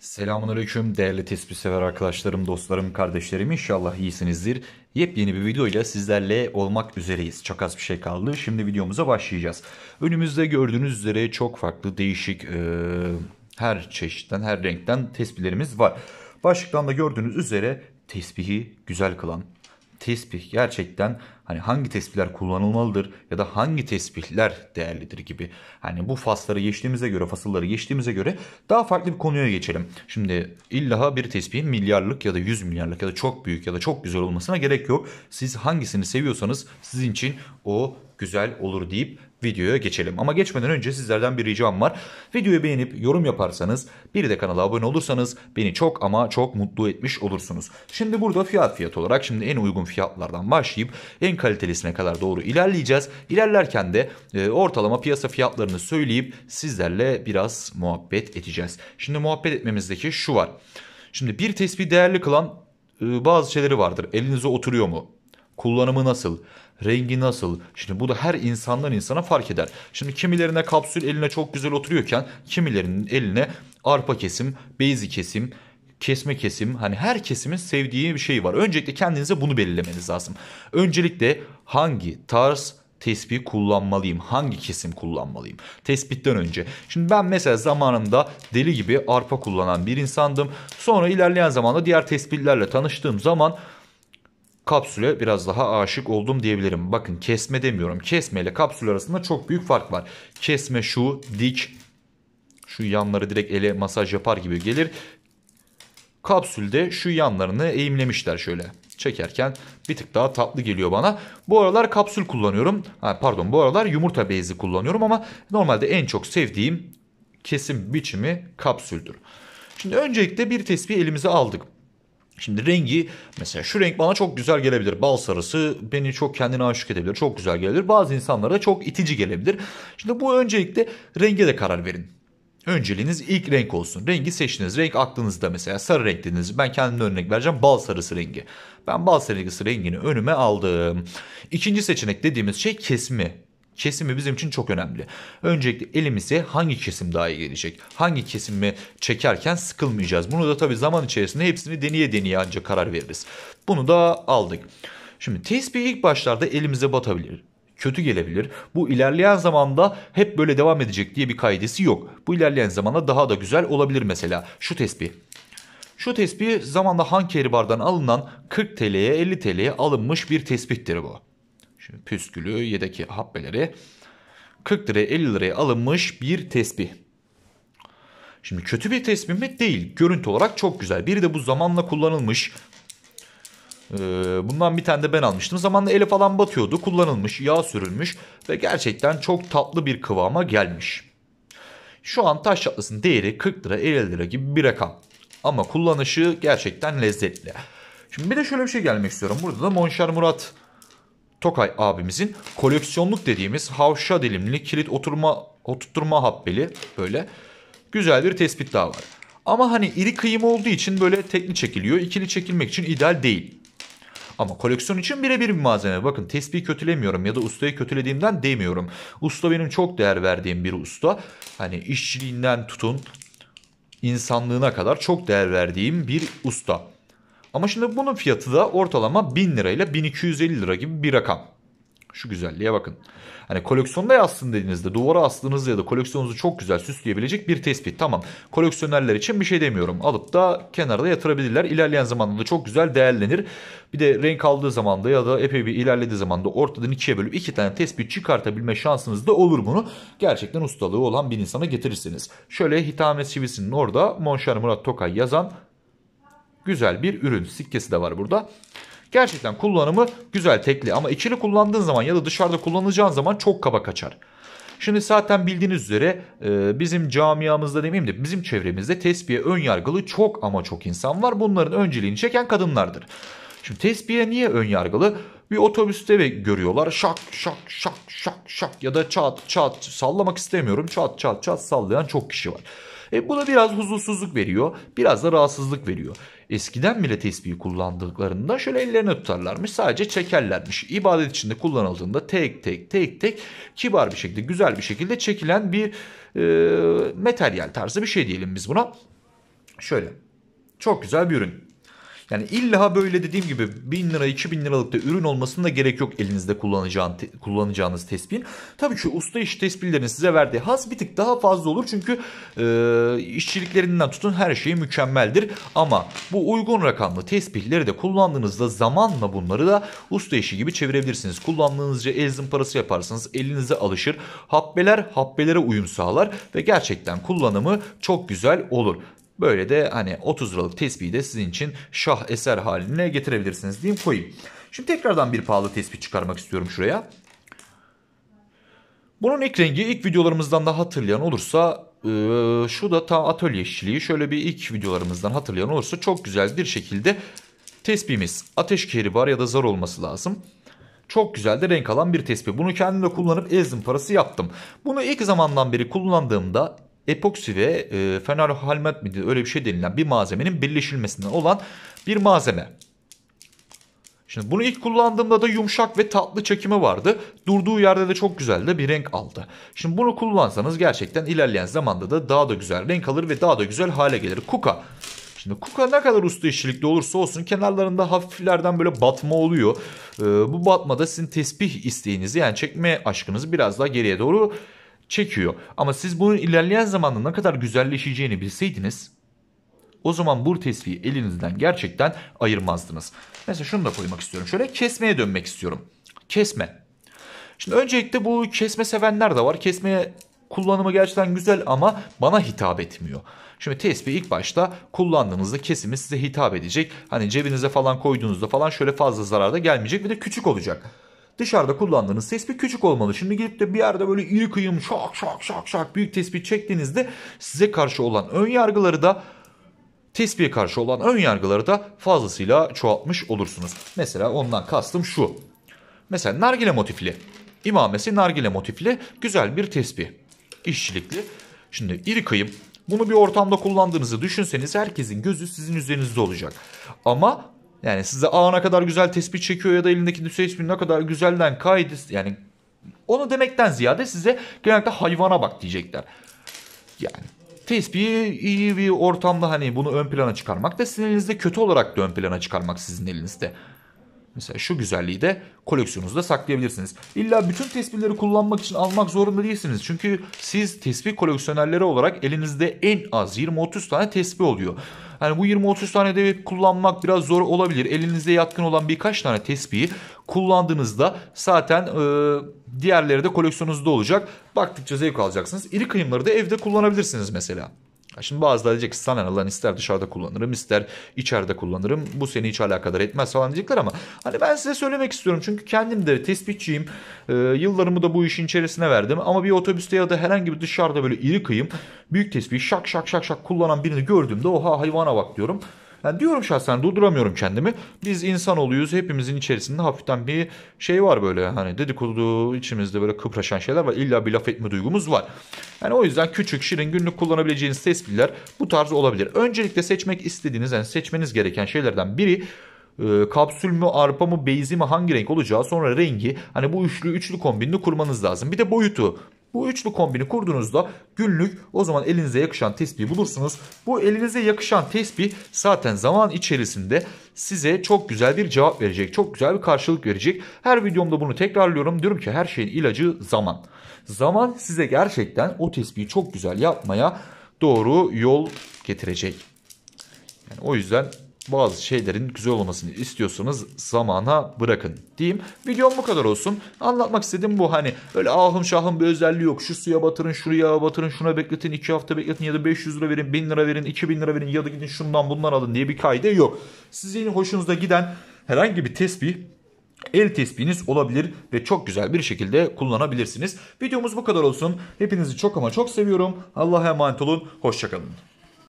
Selamünaleyküm değerli tespit sever arkadaşlarım, dostlarım, kardeşlerim. İnşallah iyisinizdir. Yepyeni bir video ile sizlerle olmak üzereyiz. Çok az bir şey kaldı. Şimdi videomuza başlayacağız. Önümüzde gördüğünüz üzere çok farklı, değişik, e, her çeşitten, her renkten tespitlerimiz var. Başlıktan da gördüğünüz üzere tespihi güzel kılan, tesbih gerçekten hani hangi tesbihler kullanılmalıdır ya da hangi tesbihler değerlidir gibi. Hani bu fasları geçtiğimize göre, fasılları geçtiğimize göre daha farklı bir konuya geçelim. Şimdi illa bir tesbihin milyarlık ya da yüz milyarlık ya da çok büyük ya da çok güzel olmasına gerek yok. Siz hangisini seviyorsanız sizin için o güzel olur deyip videoya geçelim. Ama geçmeden önce sizlerden bir ricam var. Videoyu beğenip yorum yaparsanız bir de kanala abone olursanız beni çok ama çok mutlu etmiş olursunuz. Şimdi burada fiyat fiyat olarak şimdi en uygun fiyatlardan başlayıp en kalitelisine kadar doğru ilerleyeceğiz. İlerlerken de e, ortalama piyasa fiyatlarını söyleyip sizlerle biraz muhabbet edeceğiz. Şimdi muhabbet etmemizdeki şu var. Şimdi bir tespih değerli kılan e, bazı şeyleri vardır. Elinize oturuyor mu? Kullanımı nasıl? Rengi nasıl? Şimdi bu da her insandan insana fark eder. Şimdi kimilerine kapsül eline çok güzel oturuyorken kimilerinin eline arpa kesim, beyzi kesim, kesme kesim hani her kesimin sevdiği bir şey var. Öncelikle kendinize bunu belirlemeniz lazım. Öncelikle hangi tarz tespih kullanmalıyım? Hangi kesim kullanmalıyım? Tespitten önce. Şimdi ben mesela zamanında deli gibi arpa kullanan bir insandım. Sonra ilerleyen zamanda diğer tespitlerle tanıştığım zaman kapsüle biraz daha aşık oldum diyebilirim. Bakın kesme demiyorum. Kesme ile kapsül arasında çok büyük fark var. Kesme şu dik şu yanları direkt ele masaj yapar gibi gelir. Kapsülde şu yanlarını eğimlemişler şöyle çekerken bir tık daha tatlı geliyor bana. Bu aralar kapsül kullanıyorum. Ha, pardon bu aralar yumurta bezi kullanıyorum ama normalde en çok sevdiğim kesim biçimi kapsüldür. Şimdi öncelikle bir tespihi elimize aldık. Şimdi rengi mesela şu renk bana çok güzel gelebilir. Bal sarısı beni çok kendine aşık edebilir. Çok güzel gelebilir. Bazı insanlara çok itici gelebilir. Şimdi bu öncelikle renge de karar verin. Önceliğiniz ilk renk olsun. Rengi seçtiniz. Renk aklınızda mesela sarı renk dediniz. Ben kendime örnek vereceğim. Bal sarısı rengi. Ben bal sarısı rengini önüme aldım. İkinci seçenek dediğimiz şey kesme kesimi bizim için çok önemli. Öncelikle elimize hangi kesim daha iyi gelecek? Hangi kesimi çekerken sıkılmayacağız? Bunu da tabii zaman içerisinde hepsini deneye deneye ancak karar veririz. Bunu da aldık. Şimdi tespih ilk başlarda elimize batabilir kötü gelebilir. Bu ilerleyen zamanda hep böyle devam edecek diye bir kaidesi yok. Bu ilerleyen zamanda daha da güzel olabilir mesela. Şu tesbih. Şu tesbih zamanda bardan alınan 40 TL'ye 50 TL'ye alınmış bir tespihtir bu. Şimdi püskülü, yedeki habbeleri 40 liraya 50 liraya alınmış bir tesbih. Şimdi kötü bir tesbih mi? Değil. Görüntü olarak çok güzel. Biri de bu zamanla kullanılmış. Ee, bundan bir tane de ben almıştım. Zamanla ele falan batıyordu. Kullanılmış, yağ sürülmüş ve gerçekten çok tatlı bir kıvama gelmiş. Şu an taş çatlasının değeri 40 lira 50 lira gibi bir rakam. Ama kullanışı gerçekten lezzetli. Şimdi bir de şöyle bir şey gelmek istiyorum. Burada da Monşar Murat Tokay abimizin koleksiyonluk dediğimiz havşa dilimli kilit oturma oturtma habbeli böyle güzel bir tespit daha var. Ama hani iri kıyım olduğu için böyle tekli çekiliyor. İkili çekilmek için ideal değil. Ama koleksiyon için birebir bir malzeme. Bakın tespihi kötülemiyorum ya da ustayı kötülediğimden demiyorum. Usta benim çok değer verdiğim bir usta. Hani işçiliğinden tutun insanlığına kadar çok değer verdiğim bir usta. Ama şimdi bunun fiyatı da ortalama 1000 lirayla 1250 lira gibi bir rakam. Şu güzelliğe bakın. Hani koleksiyonda yazsın dediğinizde duvara astığınız ya da koleksiyonunuzu çok güzel süsleyebilecek bir tespit. Tamam koleksiyonerler için bir şey demiyorum. Alıp da kenarda yatırabilirler. İlerleyen zamanda da çok güzel değerlenir. Bir de renk aldığı zaman da ya da epey bir ilerlediği zaman da ortadan ikiye bölüp iki tane tespit çıkartabilme şansınız da olur bunu. Gerçekten ustalığı olan bir insana getirirsiniz. Şöyle Hitamet Çivisi'nin orada Monşer Murat Tokay yazan güzel bir ürün. Sikkesi de var burada. Gerçekten kullanımı güzel tekli ama ikili kullandığın zaman ya da dışarıda kullanacağın zaman çok kaba kaçar. Şimdi zaten bildiğiniz üzere e, bizim camiamızda demeyeyim de bizim çevremizde tesbihe ön yargılı çok ama çok insan var. Bunların önceliğini çeken kadınlardır. Şimdi tesbihe niye ön yargılı? Bir otobüste görüyorlar şak şak şak şak şak ya da çat çat sallamak istemiyorum çat çat çat sallayan çok kişi var. E, bu da biraz huzursuzluk veriyor. Biraz da rahatsızlık veriyor. Eskiden bile tesbihi kullandıklarında şöyle ellerine tutarlarmış. Sadece çekerlermiş. İbadet içinde kullanıldığında tek tek tek tek kibar bir şekilde güzel bir şekilde çekilen bir e, materyal tarzı bir şey diyelim biz buna. Şöyle çok güzel bir ürün. Yani illa böyle dediğim gibi 1000 lira 2000 liralık da ürün olmasına da gerek yok elinizde kullanacağın, kullanacağınız tespihin. Tabii ki usta iş tespihlerin size verdiği haz bir tık daha fazla olur. Çünkü e, işçiliklerinden tutun her şey mükemmeldir. Ama bu uygun rakamlı tespihleri de kullandığınızda zamanla bunları da usta işi gibi çevirebilirsiniz. Kullandığınızca el parası yaparsınız. Elinize alışır. Habbeler habbelere uyum sağlar ve gerçekten kullanımı çok güzel olur. Böyle de hani 30 liralık tespihi de sizin için şah eser haline getirebilirsiniz diyeyim koyayım. Şimdi tekrardan bir pahalı tespih çıkarmak istiyorum şuraya. Bunun ilk rengi ilk videolarımızdan da hatırlayan olursa ee, şu da tam atölye işçiliği. Şöyle bir ilk videolarımızdan hatırlayan olursa çok güzel bir şekilde tespihimiz ateş keri var ya da zar olması lazım. Çok güzel de renk alan bir tespih. Bunu kendimde kullanıp ezdim parası yaptım. Bunu ilk zamandan beri kullandığımda epoksi ve e, fenalhalmat mıydı öyle bir şey denilen bir malzemenin birleşilmesinden olan bir malzeme. Şimdi bunu ilk kullandığımda da yumuşak ve tatlı çekimi vardı. Durduğu yerde de çok güzel de bir renk aldı. Şimdi bunu kullansanız gerçekten ilerleyen zamanda da daha da güzel renk alır ve daha da güzel hale gelir. Kuka. Şimdi kuka ne kadar usta işçilikli olursa olsun kenarlarında hafiflerden böyle batma oluyor. Ee, bu batmada sizin tesbih isteğinizi yani çekme aşkınızı biraz daha geriye doğru çekiyor. Ama siz bunun ilerleyen zamanda ne kadar güzelleşeceğini bilseydiniz o zaman bu tesviyi elinizden gerçekten ayırmazdınız. Mesela şunu da koymak istiyorum. Şöyle kesmeye dönmek istiyorum. Kesme. Şimdi öncelikle bu kesme sevenler de var. Kesmeye kullanımı gerçekten güzel ama bana hitap etmiyor. Şimdi tesbih ilk başta kullandığınızda kesimi size hitap edecek. Hani cebinize falan koyduğunuzda falan şöyle fazla zararda gelmeyecek ve de küçük olacak. Dışarıda kullandığınız tespit küçük olmalı. Şimdi gidip de bir yerde böyle iri kıyım şak şak şak şak büyük tespit çektiğinizde size karşı olan ön yargıları da tespihe karşı olan ön yargıları da fazlasıyla çoğaltmış olursunuz. Mesela ondan kastım şu. Mesela nargile motifli. İmamesi nargile motifli güzel bir tespih. İşçilikli. Şimdi iri kıyım. Bunu bir ortamda kullandığınızı düşünseniz herkesin gözü sizin üzerinizde olacak. Ama yani size aa ne kadar güzel tespit çekiyor ya da elindeki nüse ismi ne kadar güzelden kaydı. Yani onu demekten ziyade size genellikle hayvana bak diyecekler. Yani tespihi iyi bir ortamda hani bunu ön plana çıkarmak da sizin elinizde kötü olarak da ön plana çıkarmak sizin elinizde. Mesela şu güzelliği de koleksiyonunuzda saklayabilirsiniz. İlla bütün tespihleri kullanmak için almak zorunda değilsiniz. Çünkü siz tespih koleksiyonerleri olarak elinizde en az 20-30 tane tespih oluyor. Yani bu 20-30 tane dev kullanmak biraz zor olabilir. Elinizde yatkın olan birkaç tane tespihi kullandığınızda zaten e, diğerleri de koleksiyonunuzda olacak. Baktıkça zevk alacaksınız. İri kıyımları da evde kullanabilirsiniz mesela. Şimdi bazıları diyecek ki sana lan ister dışarıda kullanırım ister içeride kullanırım. Bu seni hiç alakadar etmez falan diyecekler ama hani ben size söylemek istiyorum. Çünkü kendim de tespitçiyim. Ee, yıllarımı da bu işin içerisine verdim. Ama bir otobüste ya da herhangi bir dışarıda böyle iri kıyım büyük tespih şak şak şak şak kullanan birini gördüğümde oha hayvana bak diyorum. Yani diyorum şahsen durduramıyorum kendimi. Biz insan oluyoruz. Hepimizin içerisinde hafiften bir şey var böyle hani dedikodu içimizde böyle kıpraşan şeyler var. İlla bir laf etme duygumuz var. Yani o yüzden küçük, şirin, günlük kullanabileceğiniz tespitler bu tarz olabilir. Öncelikle seçmek istediğiniz yani seçmeniz gereken şeylerden biri e, kapsül mü, arpa mı, beyzi mi hangi renk olacağı sonra rengi hani bu üçlü üçlü kombinini kurmanız lazım. Bir de boyutu bu üçlü kombini kurduğunuzda günlük o zaman elinize yakışan tespihi bulursunuz. Bu elinize yakışan tespih zaten zaman içerisinde size çok güzel bir cevap verecek. Çok güzel bir karşılık verecek. Her videomda bunu tekrarlıyorum. Diyorum ki her şeyin ilacı zaman. Zaman size gerçekten o tespihi çok güzel yapmaya doğru yol getirecek. Yani o yüzden bazı şeylerin güzel olmasını istiyorsanız zamana bırakın diyeyim. Videom bu kadar olsun. Anlatmak istediğim bu hani öyle ahım şahım bir özelliği yok. Şu suya batırın, şuraya batırın, şuna bekletin, 2 hafta bekletin ya da 500 lira verin, 1000 lira verin, 2000 lira verin ya da gidin şundan bundan alın diye bir kaydı yok. Sizin hoşunuza giden herhangi bir tesbih el tespihiniz olabilir ve çok güzel bir şekilde kullanabilirsiniz. Videomuz bu kadar olsun. Hepinizi çok ama çok seviyorum. Allah'a emanet olun. Hoşçakalın.